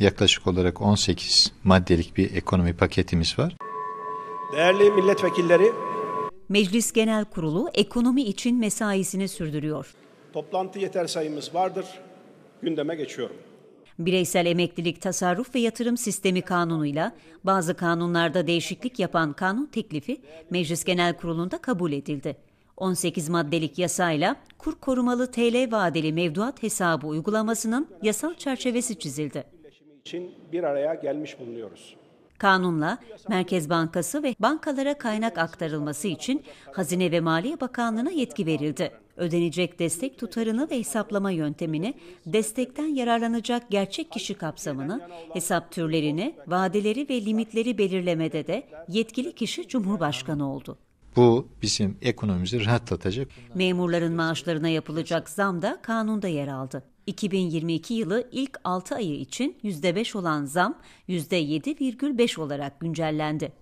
yaklaşık olarak 18 maddelik bir ekonomi paketimiz var. Değerli milletvekilleri, Meclis Genel Kurulu ekonomi için mesaisini sürdürüyor. Toplantı yeter sayımız vardır. Gündeme geçiyorum. Bireysel emeklilik tasarruf ve yatırım sistemi kanunuyla bazı kanunlarda değişiklik yapan kanun teklifi Meclis Genel Kurulu'nda kabul edildi. 18 maddelik yasayla kur korumalı TL vadeli mevduat hesabı uygulamasının yasal çerçevesi çizildi için bir araya gelmiş bulunuyoruz. Kanunla Merkez Bankası ve bankalara kaynak aktarılması için Hazine ve Maliye Bakanlığı'na yetki verildi. Ödenecek destek tutarını ve hesaplama yöntemini, destekten yararlanacak gerçek kişi kapsamını, hesap türlerini, vadeleri ve limitleri belirlemede de yetkili kişi Cumhurbaşkanı oldu. Bu bizim ekonomimizi rahatlatacak. Memurların maaşlarına yapılacak zam da kanunda yer aldı. 2022 yılı ilk 6 ayı için %5 olan zam %7,5 olarak güncellendi.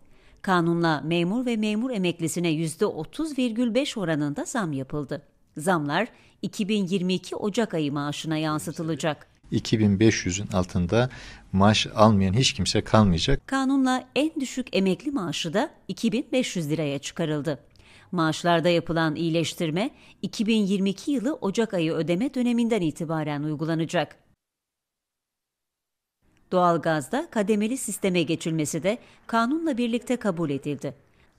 Kanunla memur ve memur emeklisine %30,5 oranında zam yapıldı. Zamlar 2022 Ocak ayı maaşına yansıtılacak. 2500'ün altında maaş almayan hiç kimse kalmayacak. Kanunla en düşük emekli maaşı da 2500 liraya çıkarıldı. Maaşlarda yapılan iyileştirme 2022 yılı Ocak ayı ödeme döneminden itibaren uygulanacak. Doğalgazda kademeli sisteme geçilmesi de kanunla birlikte kabul edildi.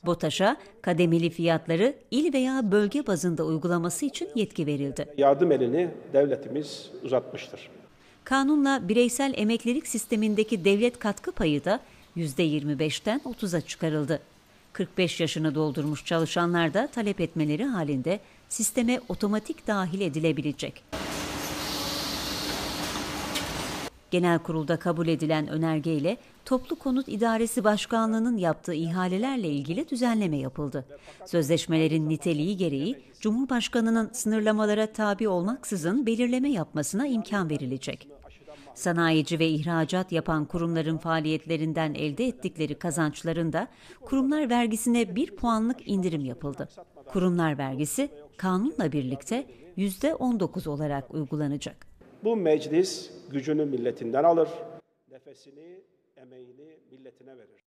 BOTAŞ'a kademeli fiyatları il veya bölge bazında uygulaması için yetki verildi. Yardım elini devletimiz uzatmıştır. Kanunla bireysel emeklilik sistemindeki devlet katkı payı da %25'ten 30'a çıkarıldı. 45 yaşını doldurmuş çalışanlar da talep etmeleri halinde sisteme otomatik dahil edilebilecek. Genel kurulda kabul edilen önergeyle Toplu Konut İdaresi Başkanlığı'nın yaptığı ihalelerle ilgili düzenleme yapıldı. Sözleşmelerin niteliği gereği Cumhurbaşkanı'nın sınırlamalara tabi olmaksızın belirleme yapmasına imkan verilecek. Sanayici ve ihracat yapan kurumların faaliyetlerinden elde ettikleri kazançlarında kurumlar vergisine bir puanlık indirim yapıldı. Kurumlar vergisi kanunla birlikte yüzde %19 olarak uygulanacak. Bu meclis gücünü milletinden alır, nefesini, emeğini milletine verir.